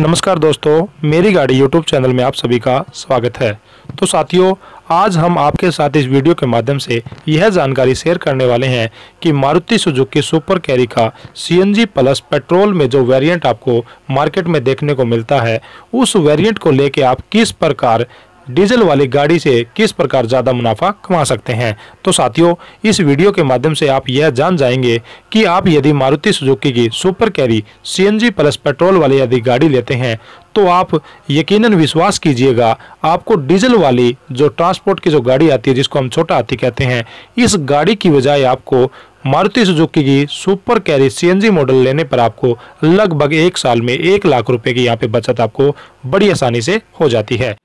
नमस्कार दोस्तों मेरी गाड़ी यूट्यूब चैनल में आप सभी का स्वागत है तो साथियों आज हम आपके साथ इस वीडियो के माध्यम से यह जानकारी शेयर करने वाले हैं कि मारुति सुजुकी सुपर कैरी का सीएनजी प्लस पेट्रोल में जो वेरिएंट आपको मार्केट में देखने को मिलता है उस वेरिएंट को लेके आप किस प्रकार डीजल वाली गाड़ी से किस प्रकार ज़्यादा मुनाफा कमा सकते हैं तो साथियों इस वीडियो के माध्यम से आप यह जान जाएंगे कि आप यदि मारुति सुजुकी की super carry CNG plus petrol वाली यदि गाड़ी लेते हैं तो आप यकीनन विश्वास कीजिएगा आपको डीजल वाली जो ट्रांसपोर्ट की जो गाड़ी आती है जिसको हम छोटा हाथी कहते हैं इस गाड़ी की बजाय आपको मारुति सुजुकी की सुपर कैरी सीएनजी मॉडल लेने पर आपको लगभग एक साल में एक लाख रुपए की यहाँ पे बचत आपको बड़ी आसानी से हो जाती है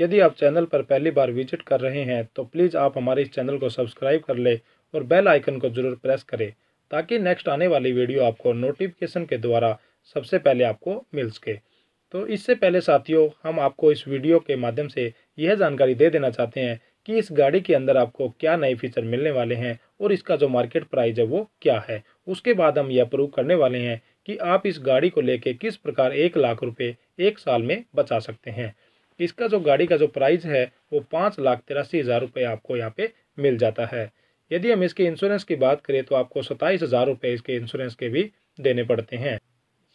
यदि आप चैनल पर पहली बार विजिट कर रहे हैं तो प्लीज़ आप हमारे इस चैनल को सब्सक्राइब कर लें और बेल आइकन को ज़रूर प्रेस करें ताकि नेक्स्ट आने वाली वीडियो आपको नोटिफिकेशन के द्वारा सबसे पहले आपको मिल सके तो इससे पहले साथियों हम आपको इस वीडियो के माध्यम से यह जानकारी दे देना चाहते हैं कि इस गाड़ी के अंदर आपको क्या नए फीचर मिलने वाले हैं और इसका जो मार्केट प्राइस है वो क्या है उसके बाद हम यह प्रूव करने वाले हैं कि आप इस गाड़ी को लेके किस प्रकार एक लाख रुपए एक साल में बचा सकते हैं इसका जो गाड़ी का जो प्राइस है वो पाँच लाख तिरासी हज़ार रुपये आपको यहाँ पे मिल जाता है यदि हम इसके इंश्योरेंस की बात करें तो आपको सत्ताईस हज़ार रुपये इसके इंश्योरेंस के भी देने पड़ते हैं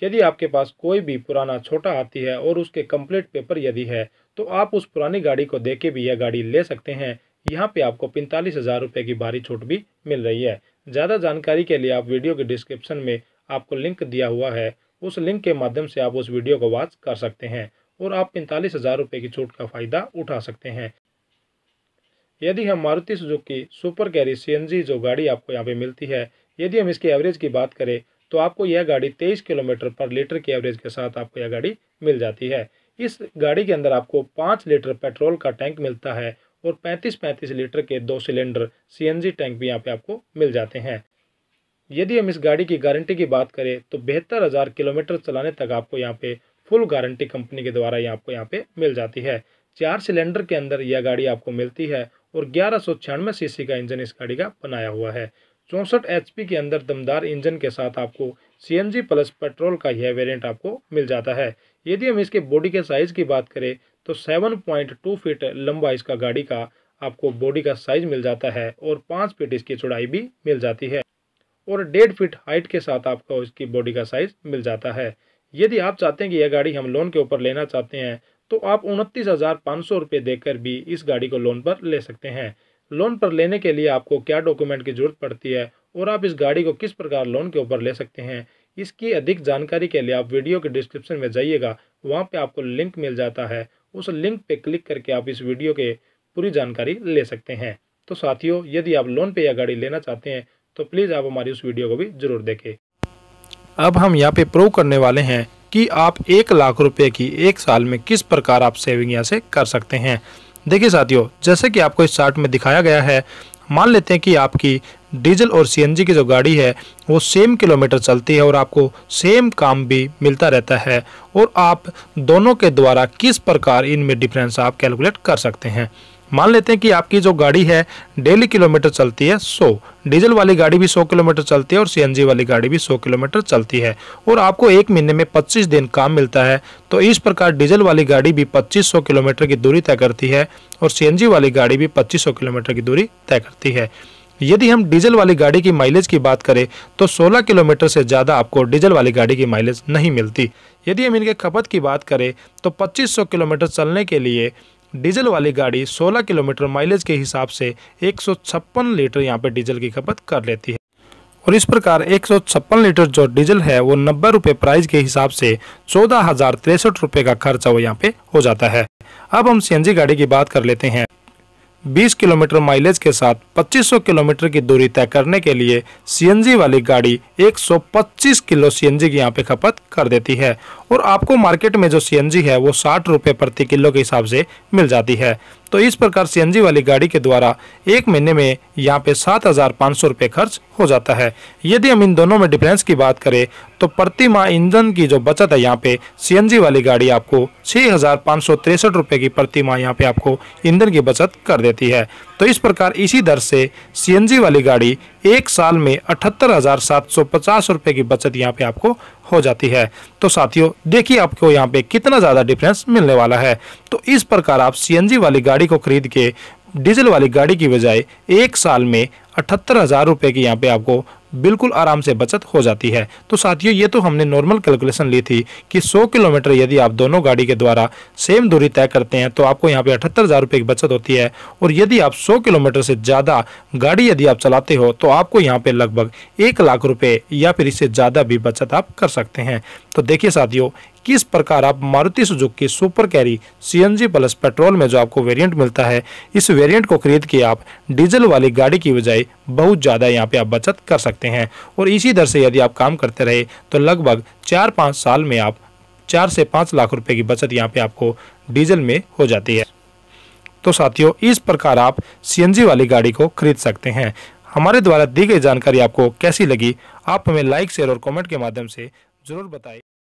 यदि आपके पास कोई भी पुराना छोटा हाथी है और उसके कंप्लीट पेपर यदि है तो आप उस पुरानी गाड़ी को दे के भी यह गाड़ी ले सकते हैं यहाँ पे आपको पैंतालीस हज़ार रुपये की भारी छूट भी मिल रही है ज़्यादा जानकारी के लिए आप वीडियो के डिस्क्रिप्शन में आपको लिंक दिया हुआ है उस लिंक के माध्यम से आप उस वीडियो को वॉच कर सकते हैं और आप पैंतालीस हज़ार रुपये की छूट का फ़ायदा उठा सकते हैं यदि हम मारुति सुजुकी सुपर कैरी सी जो गाड़ी आपको यहाँ पे मिलती है यदि हम इसकी एवरेज की बात करें तो आपको यह गाड़ी तेईस किलोमीटर पर लीटर की एवरेज के साथ आपको यह गाड़ी मिल जाती है इस गाड़ी के अंदर आपको पाँच लीटर पेट्रोल का टैंक मिलता है और पैंतीस पैंतीस लीटर के दो सिलेंडर सी टैंक भी यहाँ पर आपको मिल जाते हैं यदि हम इस गाड़ी की गारंटी की बात करें तो बेहतर हज़ार किलोमीटर चलाने तक आपको यहाँ पे फुल गारंटी कंपनी के द्वारा ये आपको यहाँ पे मिल जाती है चार सिलेंडर के अंदर यह गाड़ी आपको मिलती है और ग्यारह सौ छियानवे सी का इंजन इस गाड़ी का बनाया हुआ है चौंसठ एच के अंदर दमदार इंजन के साथ आपको सी प्लस पेट्रोल का यह वेरियंट आपको मिल जाता है यदि हम इसके बॉडी के साइज़ की बात करें तो सेवन फीट लंबा इसका गाड़ी का आपको बॉडी का साइज मिल जाता है और पाँच फीट इसकी चौड़ाई भी मिल जाती है और डेढ़ फीट हाइट के साथ आपको इसकी बॉडी का साइज मिल जाता है यदि आप चाहते हैं कि यह गाड़ी हम लोन के ऊपर लेना चाहते हैं तो आप उनतीस हज़ार पाँच सौ रुपये देकर भी इस गाड़ी को लोन पर ले सकते हैं लोन पर लेने के लिए आपको क्या डॉक्यूमेंट की ज़रूरत पड़ती है और आप इस गाड़ी को किस प्रकार लोन के ऊपर ले सकते हैं इसकी अधिक जानकारी के लिए आप वीडियो के डिस्क्रिप्शन में जाइएगा वहाँ पर आपको लिंक मिल जाता है उस लिंक पर क्लिक करके आप इस वीडियो के पूरी जानकारी ले सकते हैं तो साथियों यदि आप लोन पर यह गाड़ी लेना चाहते हैं तो प्लीज़ आप हमारी उस वीडियो को भी ज़रूर देखें अब हम यहाँ पे प्रूव करने वाले हैं कि आप एक लाख रुपए की एक साल में किस प्रकार आप सेविंग यहाँ से कर सकते हैं देखिए साथियों जैसे कि आपको इस चार्ट में दिखाया गया है मान लेते हैं कि आपकी डीजल और सीएनजी की जो गाड़ी है वो सेम किलोमीटर चलती है और आपको सेम काम भी मिलता रहता है और आप दोनों के द्वारा किस प्रकार इनमें डिफरेंस आप कैलकुलेट कर सकते हैं मान लेते हैं कि आपकी जो गाड़ी है डेली किलोमीटर चलती है 100 डीजल वाली गाड़ी भी 100 किलोमीटर चलती है और सीएनजी वाली गाड़ी भी 100 किलोमीटर चलती है और आपको एक महीने में 25 दिन काम मिलता है तो इस प्रकार डीजल वाली गाड़ी भी 2500 किलोमीटर की दूरी तय करती है और सीएनजी वाली गाड़ी भी पच्चीस किलोमीटर की दूरी तय करती है यदि हम डीजल वाली गाड़ी की माइलेज की बात करें तो 16 किलोमीटर से ज़्यादा आपको डीजल वाली गाड़ी की माइलेज नहीं मिलती यदि हम इनके खपत की बात करें तो 2500 किलोमीटर चलने के लिए डीजल वाली गाड़ी 16 किलोमीटर माइलेज के हिसाब से एक लीटर यहाँ पर डीजल की खपत कर लेती है और इस प्रकार एक लीटर जो डीजल है वो नब्बे रुपये प्राइस के हिसाब से चौदह हजार तिरसठ रुपये का खर्चा वो यहाँ पे हो जाता है अब हम सी गाड़ी की बात कर लेते हैं 20 किलोमीटर माइलेज के साथ 2500 किलोमीटर की दूरी तय करने के लिए सीएनजी वाली गाड़ी 125 किलो सीएनजी की यहाँ पे खपत कर देती है और आपको मार्केट में जो सी है वो साठ रुपये प्रति किलो के हिसाब से मिल जाती है तो इस प्रकार सी वाली गाड़ी के द्वारा एक महीने में यहाँ पे सात हज़ार पाँच सौ रुपये खर्च हो जाता है यदि हम इन दोनों में डिफरेंस की बात करें तो प्रति माह ईंधन की जो बचत है यहाँ पे सी वाली गाड़ी आपको छः हज़ार पाँच सौ तिरसठ रुपये की प्रति माह यहाँ पे आपको ईंधन की बचत कर देती है तो इस प्रकार इसी दर से सीएनजी वाली गाड़ी एक साल में अठहत्तर हज़ार सात सौ पचास रुपए की बचत यहाँ पे आपको हो जाती है तो साथियों देखिए आपको यहाँ पे कितना ज़्यादा डिफरेंस मिलने वाला है तो इस प्रकार आप सीएनजी वाली गाड़ी को खरीद के डीजल वाली गाड़ी की बजाय एक साल में अठहत्तर हज़ार रुपए की यहाँ पे आपको बिल्कुल आराम से बचत हो जाती है तो साथियों ये तो हमने नॉर्मल कैलकुलेशन ली थी कि 100 किलोमीटर यदि आप दोनों गाड़ी के द्वारा सेम दूरी तय करते हैं तो आपको यहाँ पे अठहत्तर हज़ार रुपये की बचत होती है और यदि आप 100 किलोमीटर से ज़्यादा गाड़ी यदि आप चलाते हो तो आपको यहाँ पे लगभग एक लाख रुपये या फिर इससे ज़्यादा भी बचत आप कर सकते हैं तो देखिए साथियों किस प्रकार आप मारुति सुजुक की सुपर कैरी सी प्लस पेट्रोल में जो आपको वेरियंट मिलता है इस वेरियंट को खरीद के आप डीजल वाली गाड़ी की बजाय बहुत ज़्यादा यहाँ पे आप बचत कर सकते हैं और इसी दर से यदि आप काम करते रहे तो लगभग चार पाँच साल में आप चार से पाँच लाख रुपए की बचत यहाँ पे आपको डीजल में हो जाती है तो साथियों इस प्रकार आप सी वाली गाड़ी को खरीद सकते हैं हमारे द्वारा दी गई जानकारी आपको कैसी लगी आप हमें लाइक शेयर और कॉमेंट के माध्यम से ज़रूर बताएं